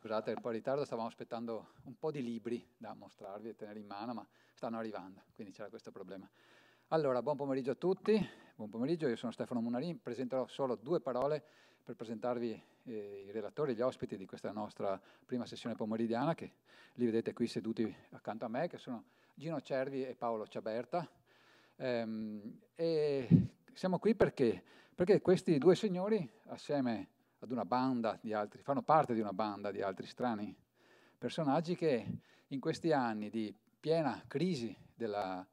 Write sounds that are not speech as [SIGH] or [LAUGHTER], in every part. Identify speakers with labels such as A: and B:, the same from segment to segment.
A: Scusate un po' in ritardo, stavamo aspettando un po' di libri da mostrarvi e tenere in mano, ma stanno arrivando, quindi c'era questo problema. Allora, buon pomeriggio a tutti, buon pomeriggio, io sono Stefano Munarin, presenterò solo due parole per presentarvi eh, i relatori, gli ospiti di questa nostra prima sessione pomeridiana, che li vedete qui seduti accanto a me, che sono Gino Cervi e Paolo Ciaberta. Ehm, e siamo qui perché, perché questi due signori, assieme a ad una banda di altri, fanno parte di una banda di altri strani personaggi che in questi anni di piena crisi della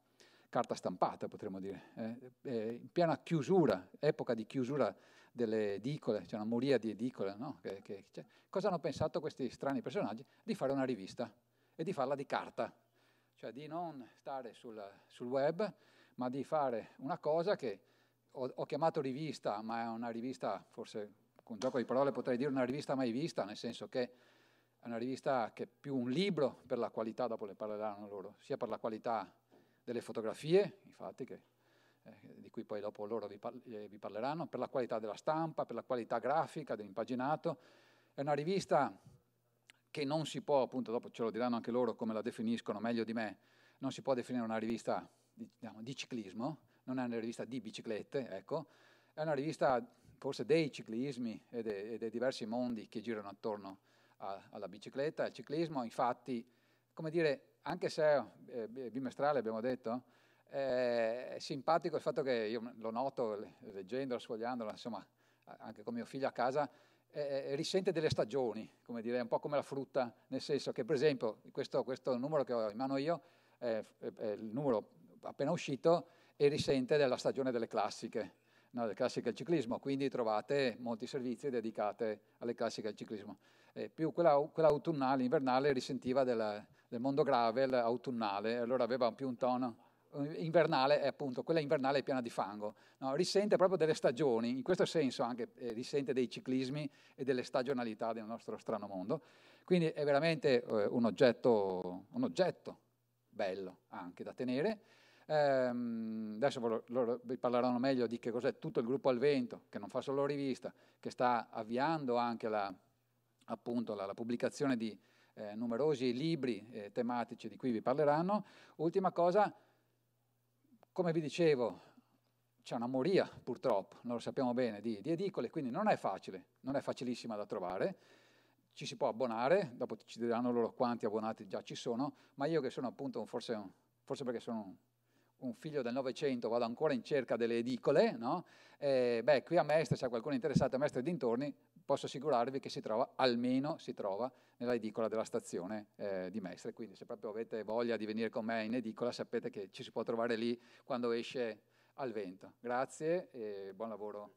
A: carta stampata, potremmo dire, eh, eh, in piena chiusura, epoca di chiusura delle edicole, c'è cioè una moria di edicole, no? che, che, cioè, cosa hanno pensato questi strani personaggi? Di fare una rivista e di farla di carta, cioè di non stare sul, sul web, ma di fare una cosa che ho, ho chiamato rivista, ma è una rivista forse con gioco di parole potrei dire una rivista mai vista, nel senso che è una rivista che è più un libro per la qualità, dopo le parleranno loro, sia per la qualità delle fotografie, infatti, che, eh, di cui poi dopo loro vi, par- eh, vi parleranno, per la qualità della stampa, per la qualità grafica, dell'impaginato. È una rivista che non si può, appunto, dopo ce lo diranno anche loro come la definiscono meglio di me, non si può definire una rivista diciamo, di ciclismo, non è una rivista di biciclette, ecco, è una rivista forse dei ciclismi e, de, dei diversi mondi che girano attorno a, alla bicicletta, al ciclismo. Infatti, come dire, anche se è eh, bimestrale, abbiamo detto, è simpatico il fatto che io lo noto leggendolo, sfogliandolo, insomma, anche con mio figlio a casa, eh, eh, risente delle stagioni, come dire, un po' come la frutta, nel senso che per esempio questo, questo numero che ho in mano io è, è, è il numero appena uscito e risente della stagione delle classiche, no, le classiche al ciclismo, quindi trovate molti servizi dedicati alle classiche al ciclismo. Eh, più quella, quella, autunnale, invernale, risentiva della, del mondo gravel autunnale, allora aveva più un tono eh, invernale è appunto quella invernale è piena di fango, no? risente proprio delle stagioni, in questo senso anche eh, risente dei ciclismi e delle stagionalità del nostro strano mondo, quindi è veramente eh, un, oggetto, un oggetto bello anche da tenere. Ehm, adesso loro, loro vi parleranno meglio di che cos'è tutto il gruppo al vento, che non fa solo rivista, che sta avviando anche la, appunto, la, la pubblicazione di eh, numerosi libri eh, tematici di cui vi parleranno. Ultima cosa, come vi dicevo, c'è una moria purtroppo, non lo sappiamo bene, di, di, edicole, quindi non è facile, non è facilissima da trovare. Ci si può abbonare, dopo ci diranno loro quanti abbonati già ci sono, ma io che sono appunto, un, forse, un, forse perché sono un un figlio del Novecento, vado ancora in cerca delle edicole, no? eh, beh, qui a Mestre, se qualcuno è interessato a Mestre e dintorni, posso assicurarvi che si trova, almeno si trova, nella edicola della stazione eh, di Mestre, quindi se proprio avete voglia di venire con me in edicola sapete che ci si può trovare lì quando esce al vento. Grazie e buon lavoro.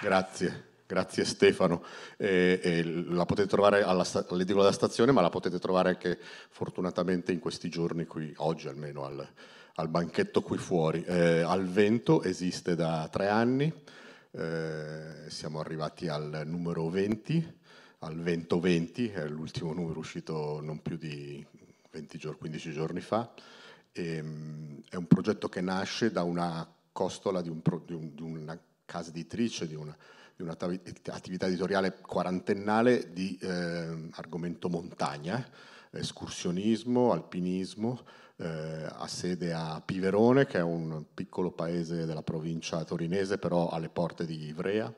B: Grazie. Grazie Stefano. E, e la potete trovare all'edicola della stazione, ma la potete trovare anche fortunatamente in questi giorni qui, oggi almeno, al, al banchetto qui fuori. Eh, al vento esiste da tre anni, eh, siamo arrivati al numero 20, al vento 20, è l'ultimo numero uscito non più di 20 giorni, 15 giorni fa. E, ehm, è un progetto che nasce da una costola di, un di, un, di una casa editrice, di una di un'attività editoriale quarantennale di eh, argomento montagna, escursionismo, alpinismo, eh, ha sede a Piverone, che è un piccolo paese della provincia torinese, però alle porte di Ivrea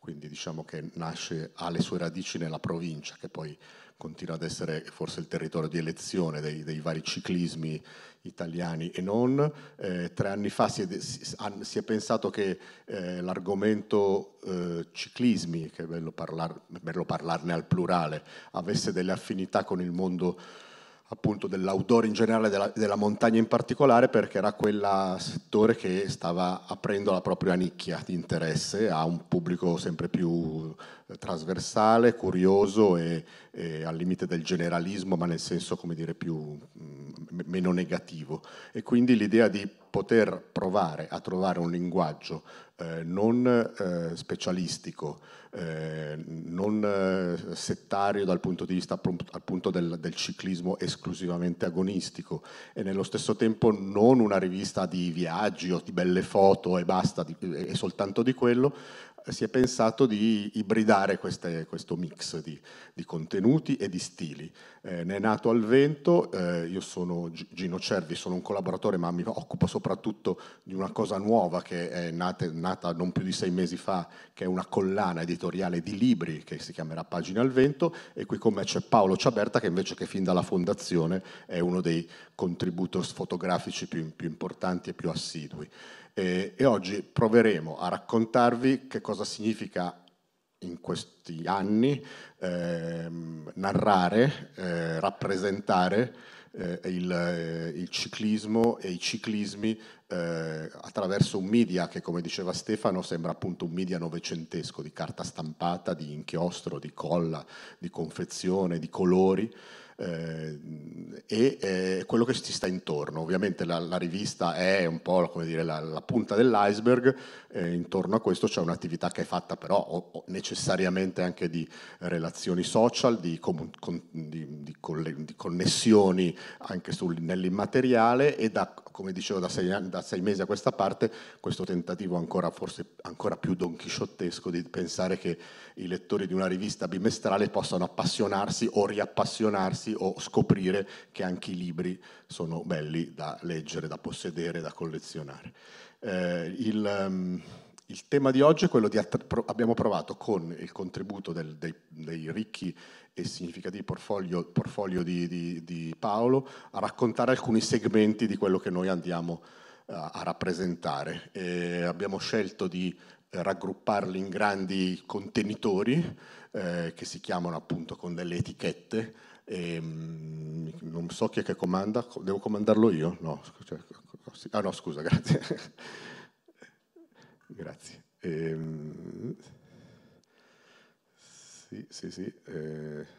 B: quindi diciamo che nasce, ha le sue radici nella provincia, che poi continua ad essere forse il territorio di elezione dei, dei vari ciclismi italiani e non. Eh, tre anni fa si è, si è pensato che eh, l'argomento eh, ciclismi, che è bello, parlar, bello parlarne al plurale, avesse delle affinità con il mondo appunto dell'outdoor in generale, della, della, montagna in particolare, perché era quel settore che stava aprendo la propria nicchia di interesse a un pubblico sempre più trasversale, curioso e, e, al limite del generalismo, ma nel senso come dire più mh, mm, meno negativo. E quindi l'idea di poter provare a trovare un linguaggio eh, non eh, specialistico, eh, non eh, settario dal punto di vista appunto del, del, ciclismo esclusivamente agonistico e nello stesso tempo non una rivista di viaggi o di belle foto e basta, di, e soltanto di quello, si è pensato di ibridare queste, questo mix di, di contenuti e di stili. Eh, ne è nato al vento, eh, io sono Gino Cervi, sono un collaboratore ma mi occupo soprattutto di una cosa nuova che è nata, nata non più di sei mesi fa, che è una collana editoriale di libri che si chiamerà Pagina al Vento e qui con me c'è Paolo Ciaberta che invece che fin dalla fondazione è uno dei contributors fotografici più, più importanti e più assidui. E, e oggi proveremo a raccontarvi che cosa significa in questi anni ehm, narrare, eh, rappresentare eh, il, eh, il, ciclismo e i ciclismi eh, attraverso un media che, come diceva Stefano, sembra appunto un media novecentesco di carta stampata, di inchiostro, di colla, di confezione, di colori. Eh, e eh, quello che ci sta intorno. Ovviamente la, la, rivista è un po' come dire, la, la punta dell'iceberg, eh, intorno a questo c'è un'attività che è fatta però o, o necessariamente anche di relazioni social, di, com- con, di, di, coll- di connessioni anche sul, nell'immateriale e da, come dicevo da sei, anni, da sei, mesi a questa parte questo tentativo ancora forse ancora più donchisciottesco di pensare che i lettori di una rivista bimestrale possano appassionarsi o riappassionarsi o scoprire che anche i libri sono belli da leggere, da possedere, da collezionare. Eh, il, um, il, tema di oggi è quello di att- pro- abbiamo provato con il contributo del, dei, dei, ricchi e significativi portfolio, portfolio di, di, di, Paolo a raccontare alcuni segmenti di quello che noi andiamo uh, a rappresentare. E abbiamo scelto di raggrupparli in grandi contenitori eh, che si chiamano appunto con delle etichette. E, ehm, mh, non so chi è che comanda, devo comandarlo io? No, cioè, ecco, sì. Ah no, scusa, [LAUGHS] grazie. grazie. Ehm... Sì, sì, sì. Eh...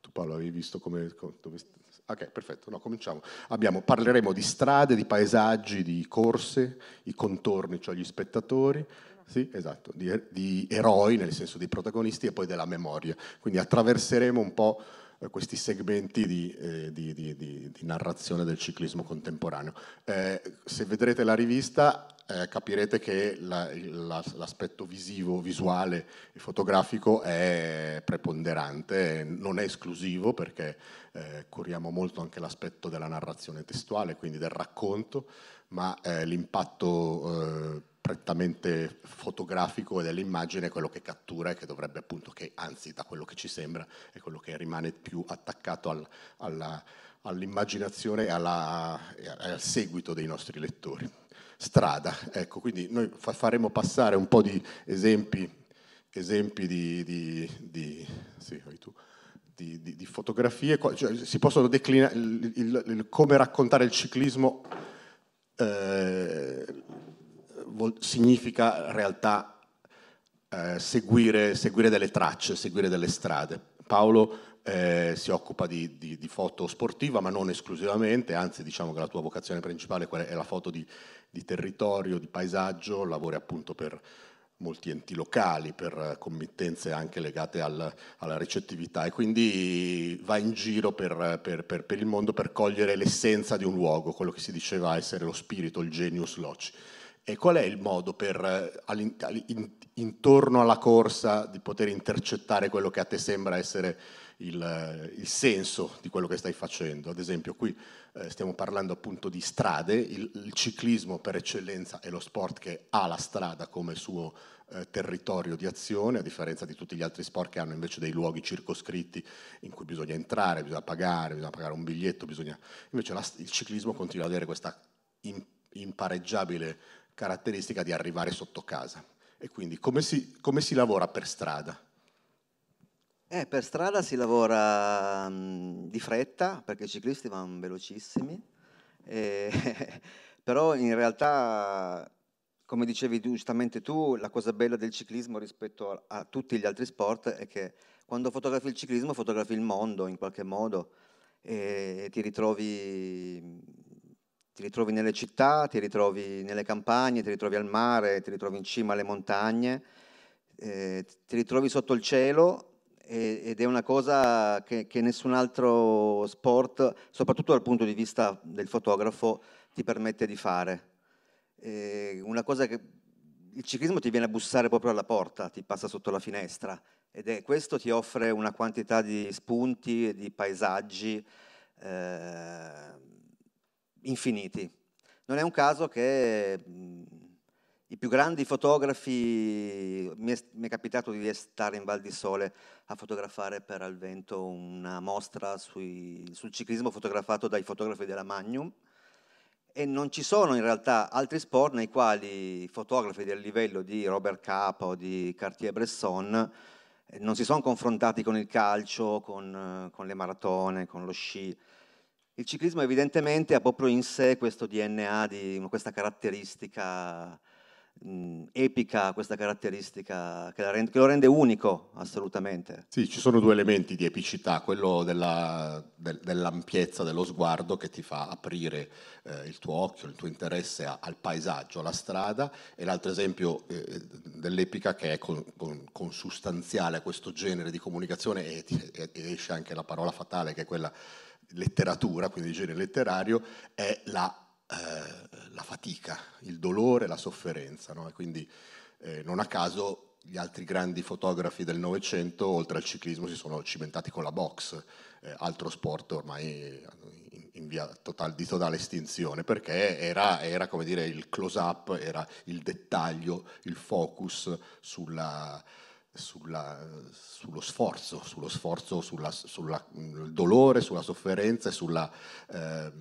B: Tu Paolo avevi visto come... Dove... Ok, perfetto, no, cominciamo. Abbiamo, parleremo di strade, di paesaggi, di corse, i contorni, cioè gli spettatori, sì, esatto, di, di eroi nel senso dei protagonisti e poi della memoria. Quindi attraverseremo un po' Eh, questi segmenti di, eh, di, di, di, narrazione del ciclismo contemporaneo. Eh, se vedrete la rivista eh, capirete che la, la, l'aspetto visivo, visuale e fotografico è preponderante, non è esclusivo perché eh, curiamo molto anche l'aspetto della narrazione testuale, quindi del racconto, ma eh, l'impatto eh, prettamente fotografico dell'immagine è quello che cattura e che dovrebbe appunto, che anzi da quello che ci sembra, è quello che rimane più attaccato al, alla, all'immaginazione e, alla, e al seguito dei nostri lettori. Strada, ecco, quindi noi fa, faremo passare un po' di esempi, esempi di, di, di, sì, di fotografie, cioè, si possono declinare il, il, il, come raccontare il ciclismo eh, significa in realtà eh, seguire, seguire, delle tracce, seguire delle strade. Paolo eh, si occupa di, di, di, foto sportiva, ma non esclusivamente, anzi diciamo che la tua vocazione principale è la foto di, di territorio, di paesaggio, lavori appunto per molti enti locali per committenze anche legate al, alla ricettività e quindi va in giro per, per, per, per, il mondo per cogliere l'essenza di un luogo, quello che si diceva essere lo spirito, il genius loci. E qual è il modo per intorno alla corsa di poter intercettare quello che a te sembra essere il, eh, il, senso di quello che stai facendo. Ad esempio qui eh, stiamo parlando appunto di strade, il, il, ciclismo per eccellenza è lo sport che ha la strada come suo eh, territorio di azione, a differenza di tutti gli altri sport che hanno invece dei luoghi circoscritti in cui bisogna entrare, bisogna pagare, bisogna pagare un biglietto, bisogna... invece la, il ciclismo continua ad avere questa impareggiabile caratteristica di arrivare sotto casa. E quindi come si, come si lavora per strada?
C: Eh, per strada si lavora mh, mhmm, di fretta perché i ciclisti vanno velocissimi, e, [LAUGHS] però in realtà, come dicevi giustamente tu, la cosa bella del ciclismo rispetto a, a, tutti gli altri sport è che quando fotografi il ciclismo fotografi il mondo in qualche modo e, e ti, ritrovi, ti ritrovi nelle città, ti ritrovi nelle campagne, ti ritrovi al mare, ti ritrovi in cima alle montagne, eh, ti ritrovi sotto il cielo ed è una cosa che, che, nessun altro sport, soprattutto dal punto di vista del fotografo, ti permette di fare. È una cosa che il ciclismo ti viene a bussare proprio alla porta, ti passa sotto la finestra ed è, questo ti offre una quantità di spunti e di paesaggi eh, infiniti. Non è un caso che i più grandi fotografi, mi è, mi è, capitato di stare in Val di Sole a fotografare per Alvento una mostra sui, sul ciclismo fotografato dai fotografi della Magnum e non ci sono in realtà altri sport nei quali fotografi del livello di Robert Capa o di Cartier-Bresson eh, non si sono confrontati con il calcio, con, eh, con, le maratone, con lo sci. Il ciclismo evidentemente ha proprio in sé questo DNA, di, questa caratteristica mh, epica questa caratteristica che, rende, che, lo rende unico assolutamente.
B: Sì, ci sono due elementi di epicità, quello della, del, dell'ampiezza dello sguardo che ti fa aprire eh, il tuo occhio, il tuo interesse a, al paesaggio, alla strada, e l'altro esempio eh, dell'epica che è con, con, consustanziale a questo genere di comunicazione e, e, e esce anche la parola fatale che è quella letteratura, quindi di genere letterario, è la eh, la fatica, il dolore, la sofferenza. No? quindi eh, non a caso gli altri grandi fotografi del Novecento, oltre al ciclismo, si sono cimentati con la box, eh, altro sport ormai in, in via total, di totale estinzione, perché era, era come dire il close-up, era il dettaglio, il focus sulla, sulla, sullo sforzo, sullo sforzo, sul mm, dolore, sulla sofferenza e sulla eh,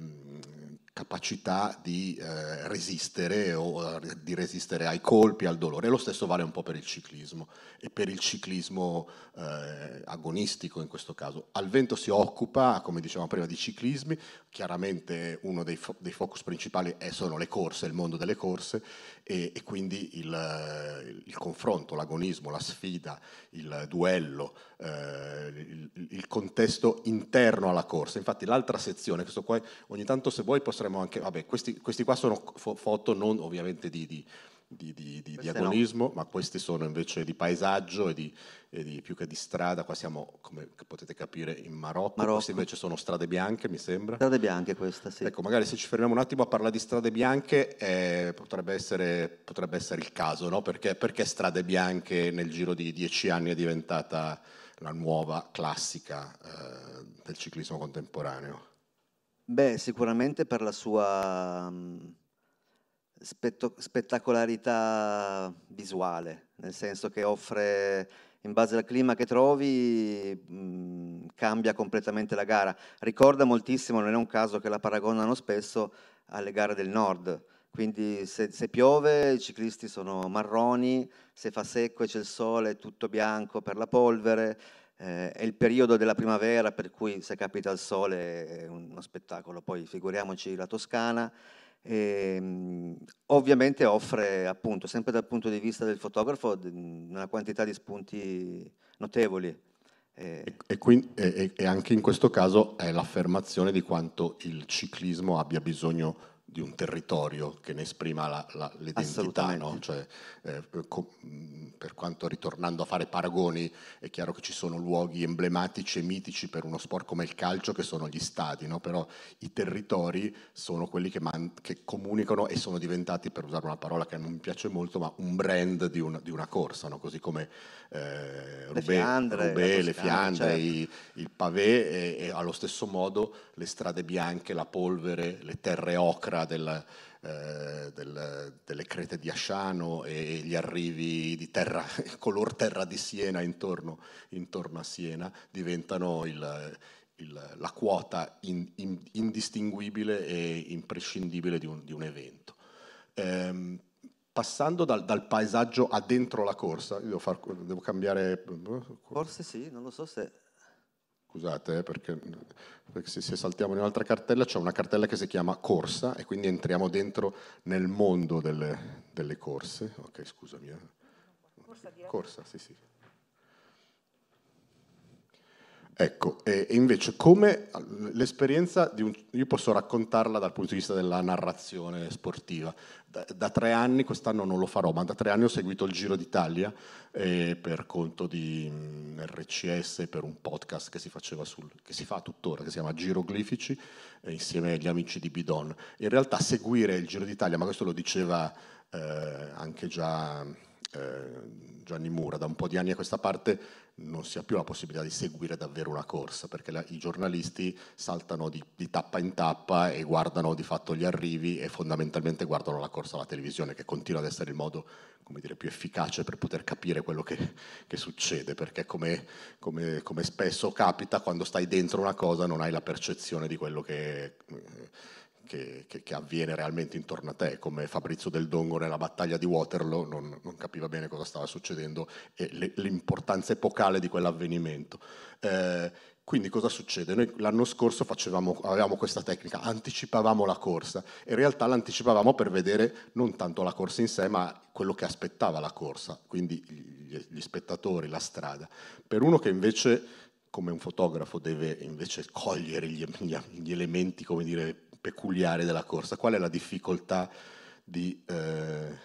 B: capacità di eh, resistere o di resistere ai colpi, al dolore. lo stesso vale un po' per il ciclismo e per il ciclismo eh, agonistico in questo caso. Al vento si occupa, come dicevamo prima, di ciclismi, chiaramente uno dei, fo- dei focus principali è, sono le corse, il mondo delle corse e, e quindi il, il, confronto, l'agonismo, la sfida, il duello, eh, il, il, contesto interno alla corsa. Infatti l'altra sezione, questo qua ogni tanto se vuoi potremmo potremmo anche, vabbè, questi, questi qua sono fo- foto non ovviamente di, di di, di, di, di, agonismo, no. ma questi sono invece di paesaggio e, e di, più che di strada. Qua siamo, come potete capire, in Marocco. Marocco. Queste invece sono strade bianche, mi sembra. Strade bianche questa, sì. Ecco, magari se ci fermiamo un attimo a parlare di strade bianche eh, potrebbe, essere, potrebbe, essere, il caso, no? Perché, perché, strade bianche nel giro di dieci anni è diventata la nuova classica eh, del ciclismo contemporaneo? Beh, sicuramente per la sua mh,
C: spettacolarità visuale, nel senso che offre, in base al clima che trovi, mh, cambia completamente la gara. Ricorda moltissimo, non è un caso che la paragonano spesso alle gare del nord. Quindi se, se piove i ciclisti sono marroni, se fa secco e c'è il sole è tutto bianco per la polvere, eh, è il periodo della primavera per cui se capita il sole è uno spettacolo, poi figuriamoci la Toscana. E, ehm, ovviamente offre appunto, sempre dal punto di vista del fotografo, una quantità di spunti notevoli. Eh, e,
B: e, quindi, e anche in questo caso è l'affermazione di quanto il ciclismo abbia bisogno di un territorio che ne esprima la, la, l'identità. No? Cioè, eh, co- per quanto ritornando a fare paragoni, è chiaro che ci sono luoghi emblematici e mitici per uno sport come il calcio che sono gli stadi, no? però i territori sono quelli che, man- che, comunicano e sono diventati, per usare una parola che non mi piace molto, ma un brand di, un, di una corsa, no? così come eh, Roubaix, le Fiandre, Roubaix, le Fiandre certo. i, il pavé e, e allo stesso modo le strade bianche, la polvere, le terre ocra l'epoca del, eh, del, delle crete di Asciano e gli arrivi di terra, [LAUGHS] color terra di Siena intorno, intorno a Siena, diventano il, il, la quota in, in, indistinguibile e imprescindibile di un, di un evento. Ehm, passando dal, dal, paesaggio a dentro la corsa, devo, far, devo cambiare... Boh, boh,
C: Forse sì, non lo so se
B: Scusate, eh, perché, perché se, se saltiamo in un'altra cartella c'è una cartella che si chiama corsa e quindi entriamo dentro nel mondo delle, delle corse. Ok, scusami. Eh. Corsa, corsa, sì, sì. Ecco, e invece come l'esperienza, un, io posso raccontarla dal punto di vista della narrazione sportiva. Da, da tre anni, quest'anno non lo farò, ma da tre anni ho seguito il Giro d'Italia eh, per conto di mh, mm, RCS, per un podcast che si, faceva sul, che si fa tuttora, che si chiama Giro Glifici, eh, insieme agli amici di Bidon. In realtà seguire il Giro d'Italia, ma questo lo diceva eh, anche già eh, Gianni Mura, da un po' di anni a questa parte non si ha più la possibilità di seguire davvero una corsa, perché la, i giornalisti saltano di, di, tappa in tappa e guardano di fatto gli arrivi e fondamentalmente guardano la corsa alla televisione, che continua ad essere il modo dire, più efficace per poter capire quello che, che succede, perché come, come, come, spesso capita, quando stai dentro una cosa non hai la percezione di quello che... Eh, che, che, che, avviene realmente intorno a te, come Fabrizio del Dongo nella battaglia di Waterloo non, non capiva bene cosa stava succedendo e le, l'importanza epocale di quell'avvenimento. Eh, quindi cosa succede? Noi l'anno scorso facevamo, avevamo questa tecnica, anticipavamo la corsa, e in realtà l'anticipavamo per vedere non tanto la corsa in sé, ma quello che aspettava la corsa, quindi gli, gli spettatori, la strada. Per uno che invece come un fotografo deve invece cogliere gli, gli, gli elementi, come dire, peculiare della corsa? Qual è la difficoltà di eh,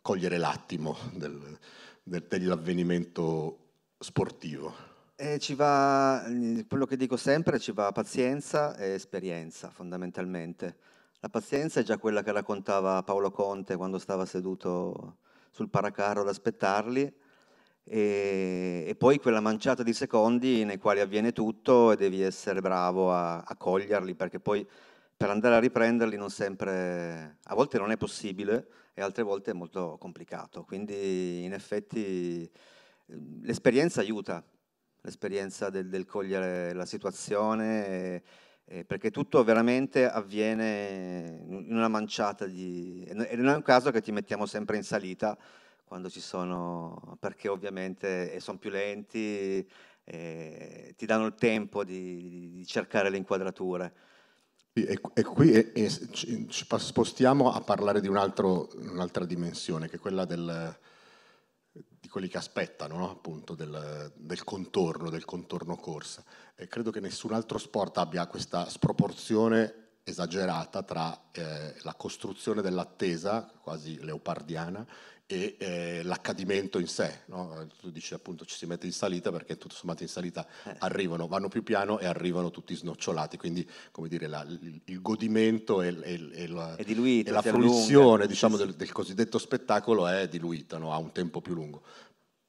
B: cogliere l'attimo del, del, dell'avvenimento sportivo?
C: Eh, ci va, quello che dico sempre, ci va pazienza e esperienza fondamentalmente. La pazienza è già quella che raccontava Paolo Conte quando stava seduto sul paracarro ad aspettarli e, e poi quella manciata di secondi nei quali avviene tutto e devi essere bravo a, a coglierli perché poi per andare a riprenderli non sempre, a volte non è possibile e altre volte è molto complicato. Quindi in effetti ehm, l'esperienza aiuta, l'esperienza del, del cogliere la situazione, e, e perché tutto veramente avviene in una manciata di... E non è un caso che ti mettiamo sempre in salita quando ci sono, perché ovviamente sono più lenti, ti danno il tempo di,
B: di cercare le inquadrature. E, qui e, e ci, spostiamo a parlare di un'altra dimensione, che è quella del, di quelli che aspettano, no? appunto, del, del, contorno, del contorno corsa. credo che nessun altro sport abbia questa sproporzione esagerata tra eh, la costruzione dell'attesa, quasi leopardiana, e eh, l'accadimento in sé. No? Tu dici appunto ci si mette in salita perché tutto sommato in salita eh. arrivano, vanno più piano e arrivano tutti snocciolati, quindi come dire la, il, godimento e, e, e la, diluito, e la fruizione diciamo, del, del, cosiddetto spettacolo è diluita, no? ha un tempo più lungo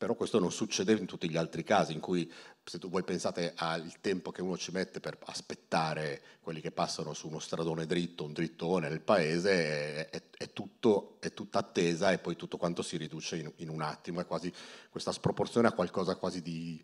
B: però questo non succedeva in tutti gli altri casi in cui se voi pensate al tempo che uno ci mette per aspettare quelli che passano su uno stradone dritto, un drittone nel paese, è, è, tutto, è tutta attesa e poi tutto quanto si riduce in, in un attimo, è quasi questa sproporzione a qualcosa quasi di,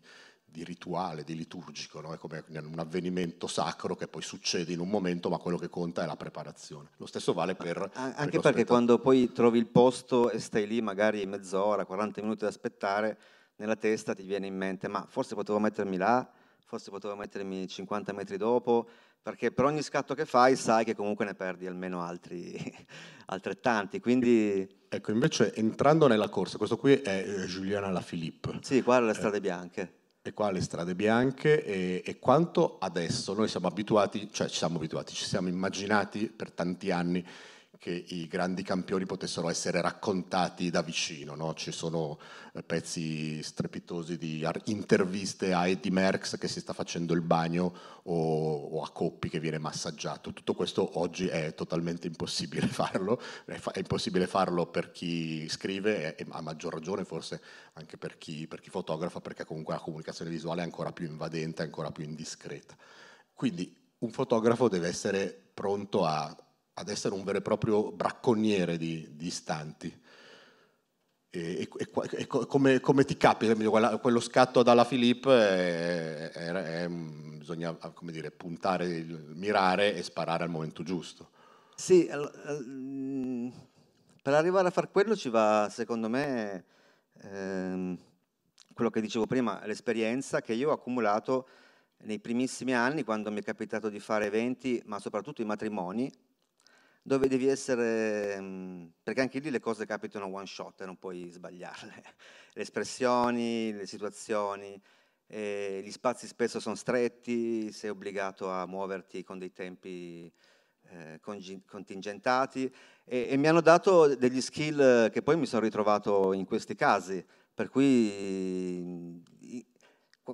B: di rituale, di liturgico, no? è come un avvenimento sacro che poi succede in un momento, ma quello che conta è la preparazione. Lo stesso vale per... An- anche per perché
C: quando poi trovi il posto e stai lì magari mezz'ora, 40 minuti ad aspettare, nella testa ti viene in mente, ma forse potevo mettermi là, forse potevo mettermi 50 metri dopo, perché per ogni scatto che fai sai che comunque ne perdi almeno altri
B: [LAUGHS] altrettanti. Quindi... Ecco, invece entrando nella corsa, questo qui è Giuliana eh, La Lafilippe. Sì, qua le eh. strade eh. bianche e qua le strade bianche e, e, quanto adesso noi siamo abituati, cioè ci siamo abituati, ci siamo immaginati per tanti anni che i grandi campioni potessero essere raccontati da vicino. No? Ci sono eh, pezzi strepitosi di interviste a Eddie Merckx che si sta facendo il bagno o, o, a Coppi che viene massaggiato. Tutto questo oggi è totalmente impossibile [LAUGHS] farlo, è, impossibile farlo per chi scrive e, a maggior ragione forse anche per chi, per chi fotografa perché comunque la comunicazione visuale è ancora più invadente, ancora più indiscreta. Quindi un fotografo deve essere pronto a ad essere un vero e proprio bracconiere di, di istanti. E, e, e come, come, ti capi? Quello scatto dalla Filippo mm, bisogna dire, puntare, mirare e sparare al momento giusto.
C: Sì, mm, per arrivare a far quello ci va, secondo me, ehm, quello che dicevo prima, l'esperienza che io ho accumulato nei primissimi anni quando mi è capitato di fare eventi, ma soprattutto i matrimoni, dove devi essere, mhmm, perché anche lì le cose capitano one shot e non puoi sbagliarle, [LAUGHS] le espressioni, le situazioni, eh, gli spazi spesso sono stretti, sei obbligato a muoverti con dei tempi eh, contingentati e, e mi hanno dato degli skill che poi mi sono ritrovato in questi casi, per cui mhmm,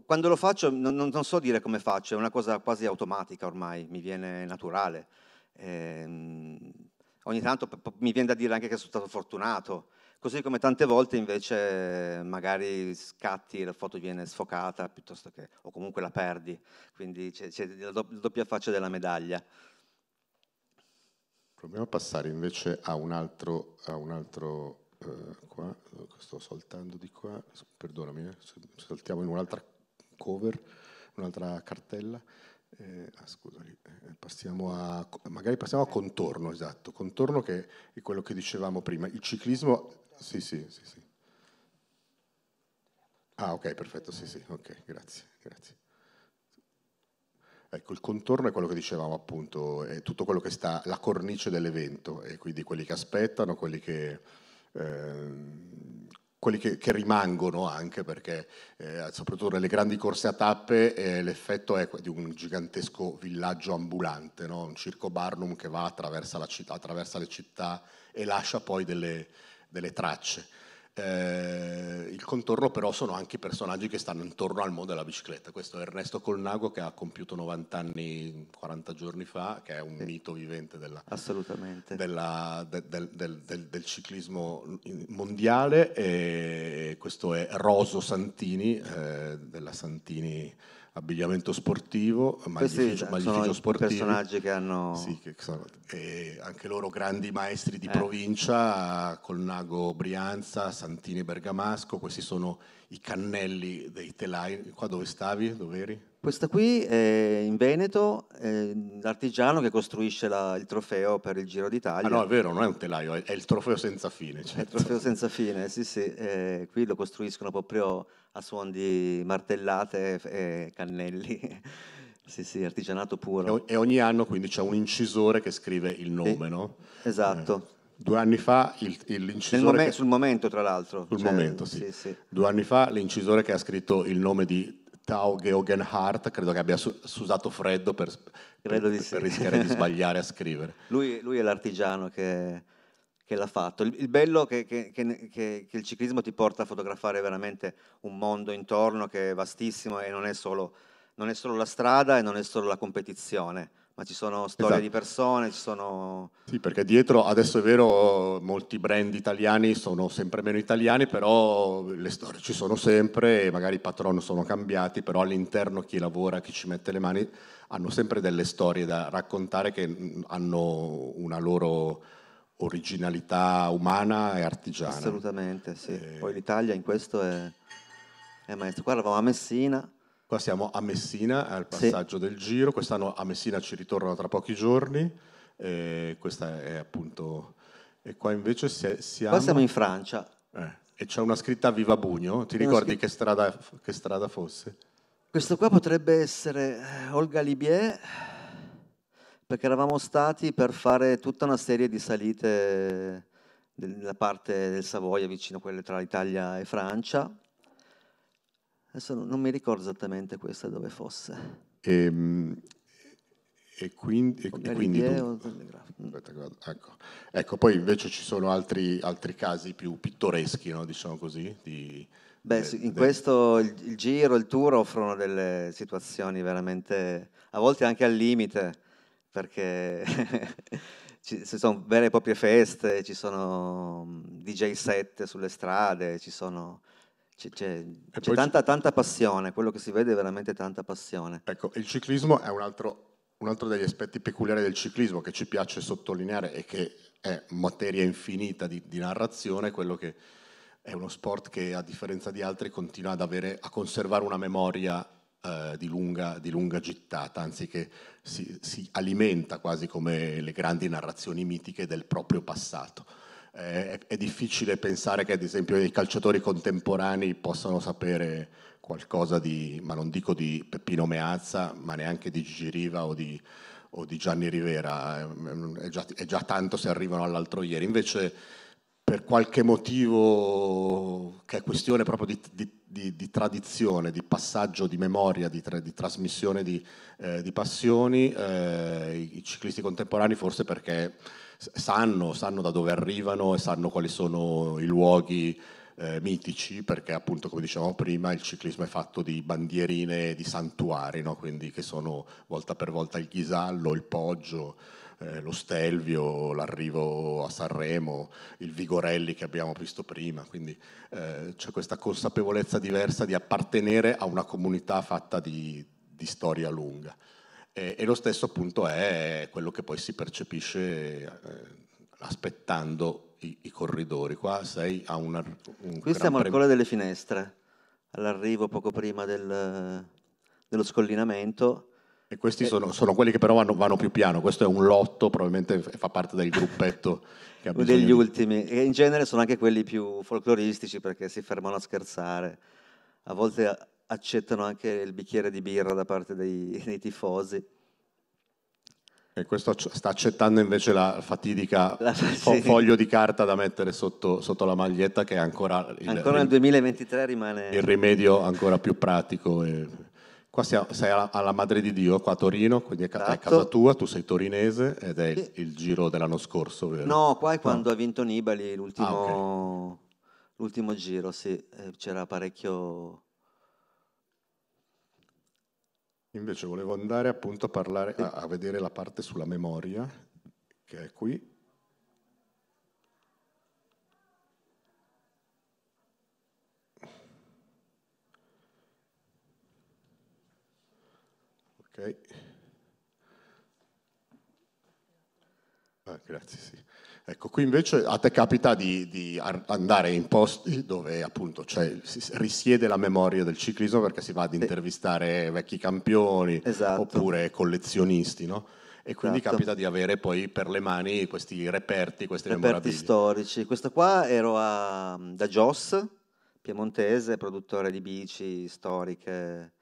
C: quando lo faccio non, non, so dire come faccio, è una cosa quasi automatica ormai, mi viene naturale. Eh, ogni tanto mi viene da dire anche che sono stato fortunato, così come tante volte invece magari scatti, la foto viene sfocata piuttosto che, o comunque la perdi, quindi c'è, c'è la doppia faccia della medaglia.
B: Proviamo a passare invece a un altro, a un altro eh, qua, sto saltando di qua, perdonami, eh, saltiamo in un'altra cover, un'altra cartella. Eh, ah, scusami, eh, passiamo a, magari passiamo a contorno, esatto, contorno che è quello che dicevamo prima. Il ciclismo, sì, sì, sì, sì. Ah, ok, perfetto, sì, sì, ok, grazie, grazie. Ecco, il contorno è quello che dicevamo appunto, è tutto quello che sta, la cornice dell'evento, e quindi quelli che aspettano, quelli che... Eh, quelli che, che, rimangono anche perché eh, soprattutto nelle grandi corse a tappe eh, l'effetto è di un gigantesco villaggio ambulante, no? un circo barnum che va attraversa, città, attraversa, le città e lascia poi delle, delle tracce. Eh, il contorno però sono anche i personaggi che stanno intorno al mondo della bicicletta. Questo è Ernesto Colnago che ha compiuto 90 anni 40 giorni fa, che è un sì, mito vivente della, della, del, del, del, del, ciclismo mondiale. E questo è Roso Santini, eh, della Santini abbigliamento sportivo, magnificio, Questi cioè, sono sportivo. personaggi che hanno... Sì, che sono, anche loro grandi maestri di eh. provincia, Colnago Brianza, Santini Bergamasco, questi sono i cannelli dei telai. Qua dove stavi? Dove eri? Questa qui è in
C: Veneto, è l'artigiano che costruisce la, il trofeo per il Giro d'Italia. Ah no, è vero, non è un
B: telaio, è, il trofeo senza fine. Certo.
C: È il certo. trofeo senza fine, sì sì, eh, qui lo costruiscono proprio a suon di martellate e cannelli. [LAUGHS] sì, sì,
B: artigianato puro. E ogni anno quindi c'è un incisore che scrive il nome, sì. no? Esatto. Eh, due anni fa il, l'incisore... Mom- che... Sul
C: momento, tra l'altro. Sul cioè, momento, sì. Sì, sì. Due
B: anni fa l'incisore che ha scritto il nome di Tao Geogenhardt, credo che abbia su- usato freddo per, per, per, per rischiare di [LAUGHS] sbagliare a scrivere.
C: Lui, lui è l'artigiano che che l'ha fatto. Il, il bello è che, che, che, che, il ciclismo ti porta a fotografare veramente un mondo intorno che è vastissimo e non è solo, non è solo la strada e non è solo la competizione. Ma ci sono storie esatto. di persone, ci sono...
B: Sì, perché dietro, adesso è vero, molti brand italiani sono sempre meno italiani, però le storie ci sono sempre, e magari i patron sono cambiati, però all'interno chi lavora, chi ci mette le mani, hanno sempre delle storie da raccontare che hanno una loro originalità umana e artigiana. Assolutamente, sì. E... Eh, Poi l'Italia in questo è, è maestro. Qua eravamo a Messina. Qua siamo a Messina, al passaggio sì. del giro. Quest'anno a Messina ci ritornano tra pochi giorni. E eh, questa è appunto... E qua invece siamo... Qua siamo in Francia. Eh. E c'è una scritta Viva Bugno. Ti ricordi scritta... che, strada, che strada fosse?
C: Questo qua potrebbe essere eh, Olga Libier perché eravamo stati per fare tutta una serie di salite nella parte del Savoia, vicino a quelle tra Italia e Francia. Adesso non mi ricordo esattamente questa dove fosse.
B: Ehm, e, e quindi, e, e quindi tu... Aspetta, ecco. ecco. poi invece ci sono altri, altri casi più pittoreschi, no? diciamo così. Di, Beh, de, in de...
C: questo il, il, giro, il tour offrono delle situazioni veramente, a volte anche al limite perché [LAUGHS] ci, sono vere e proprie feste, ci sono mm, DJ set sulle strade, ci sono... Cioè, c'è,
B: c'è, c'è tanta, tanta, passione, quello che si vede è veramente tanta passione. Ecco, il ciclismo è un altro, un altro degli aspetti peculiari del ciclismo che ci piace sottolineare e che è materia infinita di, di narrazione, quello che è uno sport che a differenza di altri continua ad avere, a conservare una memoria eh, di, lunga, di, lunga, gittata, anziché si, si, alimenta quasi come le grandi narrazioni mitiche del proprio passato. Eh, è, è, difficile pensare che ad esempio i calciatori contemporanei possano sapere qualcosa di, ma non dico di Peppino Meazza, ma neanche di Gigi Riva o di, o di Gianni Rivera, eh, è già, è già tanto se arrivano all'altro ieri. Invece per qualche motivo che è questione proprio di, di, di, di tradizione, di passaggio di memoria, di, tra, trasmissione eh, di, passioni, eh, i ciclisti contemporanei forse perché sanno, sanno, da dove arrivano e sanno quali sono i luoghi eh, mitici, perché appunto come dicevamo prima il ciclismo è fatto di bandierine, di santuari, no? quindi che sono volta per volta il Ghisallo, il Poggio eh, lo Stelvio, l'arrivo a Sanremo, il Vigorelli che abbiamo visto prima, quindi eh, c'è questa consapevolezza diversa di appartenere a una comunità fatta di, di storia lunga. E, e, lo stesso appunto è quello che poi si percepisce eh, aspettando i, i, corridori. Qua sei a una...
C: Un Qui siamo pre... ancora
B: delle finestre, all'arrivo poco prima del, dello scollinamento e questi eh, sono, sono, quelli che però vanno, vanno, più piano, questo è un lotto, probabilmente fa parte del gruppetto. che ha
C: bisogno degli di... ultimi, e in genere sono anche quelli più folcloristici perché si fermano a scherzare, a volte accettano anche il bicchiere di birra da parte dei, [LAUGHS] dei tifosi.
B: E questo sta accettando invece la fatidica [LAUGHS] la, sì. foglio di carta da mettere sotto, sotto la maglietta che è ancora... Il, ancora nel
C: 2023 rimane... Il
B: rimedio ancora più pratico. E Qua sei alla, alla, Madre di Dio, qua a Torino, quindi è, esatto. è casa tua, tu sei torinese ed è il, il giro dell'anno scorso, vero? No, qua
C: è ah. quando no. ha vinto Nibali l'ultimo, ah, okay. l'ultimo giro, sì, eh, c'era parecchio...
B: Invece volevo andare appunto a parlare, a, a vedere la parte sulla memoria, che è qui, Ok? Ah, grazie, sì. Ecco, qui invece a te capita di, di andare in posti dove appunto cioè, risiede la memoria del ciclismo perché si va ad intervistare vecchi campioni esatto. oppure collezionisti, no? E quindi esatto. capita di avere poi per le mani questi reperti, questi reperti
C: storici. Questo qua ero a, da Jos, piemontese, produttore di bici storiche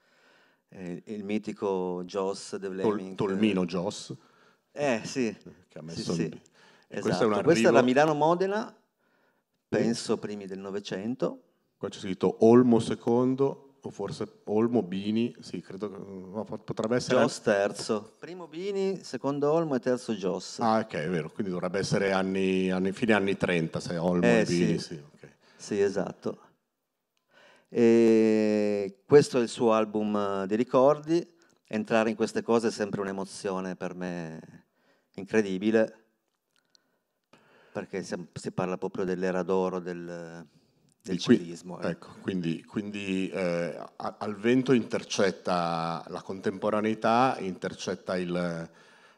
C: eh, il mitico Joss de Tol, eh. Tolmino Joss. Eh sì. Che ha messo sì, sì. Esatto. È Questa, è la Milano-Modena,
B: penso primi del Novecento. Qua c'è scritto Olmo II o forse Olmo Bini, sì, credo che potrebbe essere... Joss terzo, primo Bini, secondo Olmo e terzo Joss. Ah ok, è vero, quindi dovrebbe essere anni, anni, fine anni 30, se Olmo eh, e Bini, sì, sì, okay. sì esatto.
C: E questo è il suo album eh, di ricordi. Entrare in queste cose è sempre un'emozione per me incredibile, perché
B: si parla proprio dell'era d'oro del, del civismo. Eh. Ecco, quindi, quindi eh, al vento intercetta la contemporaneità, intercetta il,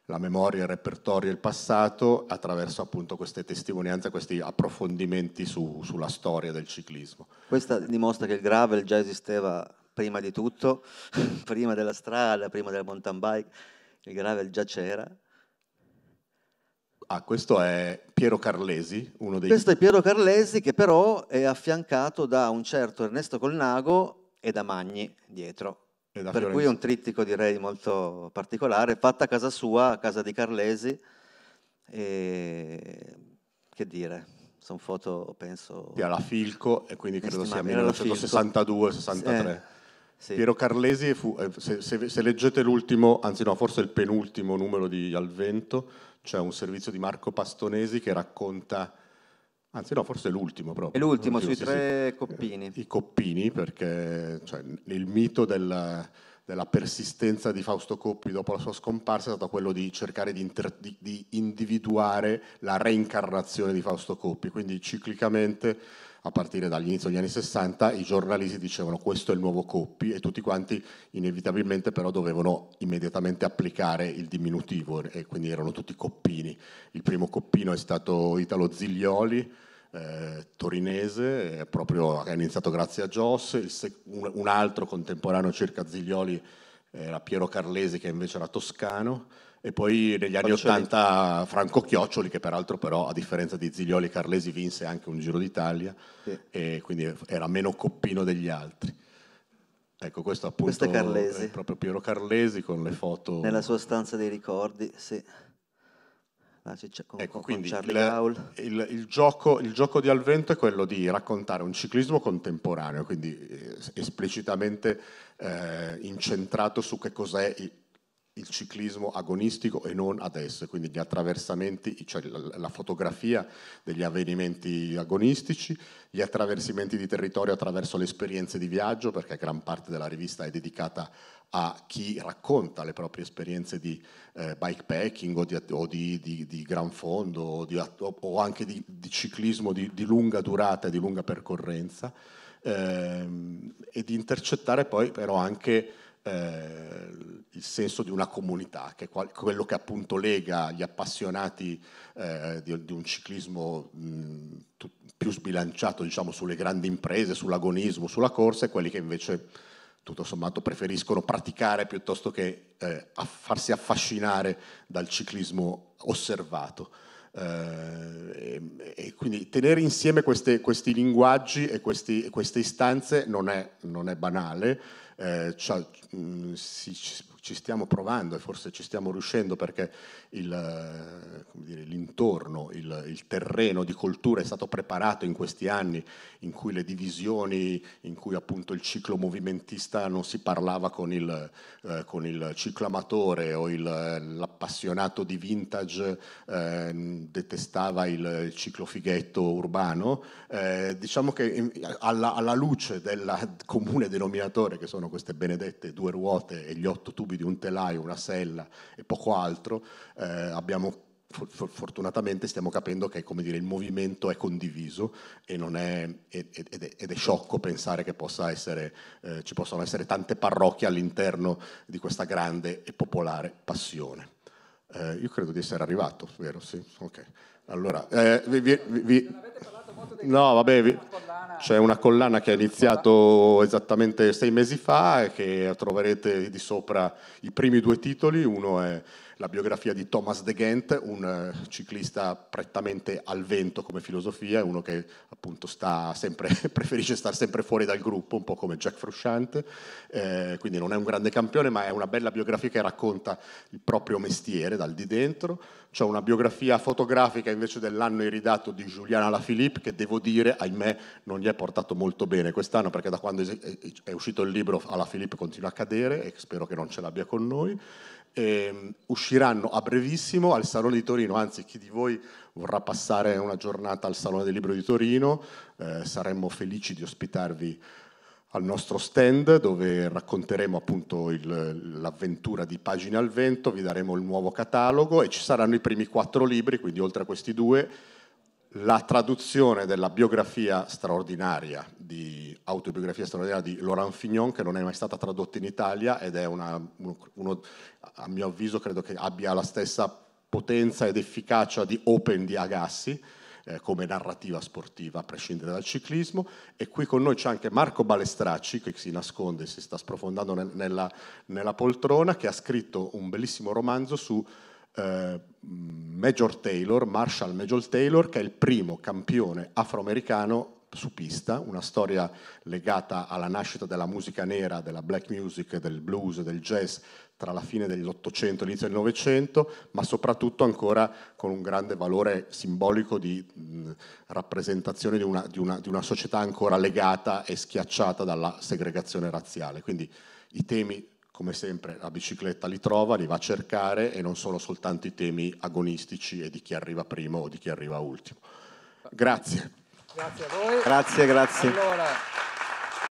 B: la memoria, il repertorio, e il passato attraverso appunto queste testimonianze, questi approfondimenti su, sulla storia del ciclismo.
C: Questa dimostra che il gravel già esisteva prima di tutto, [LAUGHS] prima della strada, prima del mountain bike,
B: il gravel già c'era. Ah, questo è Piero Carlesi, uno dei... Questo
C: è Piero Carlesi che però è affiancato da un certo Ernesto Colnago e da Magni dietro per Fiorenza. cui è un trittico direi molto particolare, fatta a casa sua, a casa di Carlesi, e che
B: dire, sono foto penso... Sì, alla Filco e quindi credo sia 1962-63. Sì. Piero Carlesi fu, eh, se, se, se leggete l'ultimo, anzi no, forse il penultimo numero di Al Vento, c'è cioè un servizio di Marco Pastonesi che racconta Anzi no, forse l'ultimo proprio. È l'ultimo, sui sì, tre sì. Eh, coppini. I coppini, perché cioè, il mito del, della persistenza di Fausto Coppi dopo la sua scomparsa è stato quello di cercare di, inter, di, di individuare la reincarnazione di Fausto Coppi. Quindi ciclicamente a partire dall'inizio degli anni 60 i giornalisti dicevano questo è il nuovo Coppi e tutti quanti inevitabilmente però dovevano immediatamente applicare il diminutivo e quindi erano tutti coppini. Il primo coppino è stato Italo Ziglioli eh, torinese, proprio, ha iniziato grazie a Joss, un, un, altro contemporaneo circa Ziglioli era Piero Carlesi che invece era toscano e poi negli anni Ottanta Franco Chioccioli che peraltro però a differenza di Ziglioli Carlesi vinse anche un Giro d'Italia sì. e quindi era meno coppino degli altri. Ecco, questo appunto questo è, è proprio Piero Carlesi con le foto. Nella sua stanza dei ricordi, sì. Ah, con, ecco, con Charlie il, Gaul. Il, il, gioco, il, gioco, di Alvento è quello di raccontare un ciclismo contemporaneo, quindi eh, esplicitamente eh, incentrato su che cos'è il il ciclismo agonistico e non adesso, quindi gli attraversamenti, cioè la, fotografia degli avvenimenti agonistici, gli attraversamenti di territorio attraverso le esperienze di viaggio, perché gran parte della rivista è dedicata a chi racconta le proprie esperienze di eh, bikepacking o di, o di, di, di gran fondo o, o anche di, ciclismo di, lunga durata e di lunga percorrenza ehm, e di intercettare poi però anche eh, il senso di una comunità, che è quello che appunto lega gli appassionati eh, di, di, un ciclismo mh, più sbilanciato diciamo, sulle grandi imprese, sull'agonismo, sulla corsa e quelli che invece tutto sommato preferiscono praticare piuttosto che eh, farsi affascinare dal ciclismo osservato. Eh, e, e, quindi tenere insieme queste, questi linguaggi e, questi, queste istanze non è, non è banale, eh, cioè, mh, mm, si, ci stiamo provando e forse ci stiamo riuscendo perché il, eh, dire, l'intorno, il, il, terreno di coltura è stato preparato in questi anni in cui le divisioni, in cui appunto il ciclo movimentista non si parlava con il, eh, con il ciclo amatore o eh, l'appassionato di vintage eh, detestava il ciclo fighetto urbano, eh, diciamo che alla, alla luce del comune denominatore che sono queste benedette due ruote e gli otto tubi quindi un telaio, una sella e poco altro, eh, abbiamo fortunatamente stiamo capendo che dire, il movimento è condiviso è, ed, è, ed, è, sciocco pensare che possa essere, eh, ci possano essere tante parrocchie all'interno di questa grande e popolare passione. Eh, io credo di essere arrivato, vero? Sì? Ok. Allora, eh, vi, vi, vi... No, vabbè, c'è una collana che ha iniziato esattamente sei mesi fa e che troverete di sopra i primi due titoli, uno è la biografia di Thomas de Ghent, un eh, ciclista prettamente al vento come filosofia, uno che appunto sta sempre, [LAUGHS] preferisce stare sempre fuori dal gruppo, un po' come Jack Frusciante, eh, quindi non è un grande campione, ma è una bella biografia che racconta il proprio mestiere dal di dentro. C'è una biografia fotografica invece dell'anno iridato di Giuliana Lafilippe che devo dire, ahimè, non gli è portato molto bene quest'anno perché da quando è uscito il libro Alaphilippe continua a cadere e spero che non ce l'abbia con noi eh, usciranno a brevissimo al Salone di Torino, anzi chi di voi vorrà passare una giornata al Salone del Libro di Torino, eh, saremmo felici di ospitarvi al nostro stand dove racconteremo appunto il, l'avventura di Pagine al Vento, vi daremo il nuovo catalogo e ci saranno i primi quattro libri, quindi oltre a questi due, la traduzione della biografia straordinaria di autobiografia straordinaria di Laurent Fignon che non è mai stata tradotta in Italia ed è una, uno, a mio avviso credo che abbia la stessa potenza ed efficacia di Open di Agassi eh, come narrativa sportiva a prescindere dal ciclismo e qui con noi c'è anche Marco Balestracci che si nasconde si sta sprofondando nel, nella, nella, poltrona che ha scritto un bellissimo romanzo su eh, Major Taylor, Marshall Major Taylor che è il primo campione afroamericano su pista, una storia legata alla nascita della musica nera, della black music, del blues, del jazz tra la fine dell'Ottocento e l'inizio del Novecento, ma soprattutto ancora con un grande valore simbolico di mh, rappresentazione di una, di, una, di una società ancora legata e schiacciata dalla segregazione razziale. Quindi i temi come sempre la bicicletta li trova, li va a cercare e non sono soltanto i temi agonistici e di chi arriva primo o di chi arriva ultimo. Grazie.
A: Grazie a voi. Grazie, grazie. Allora,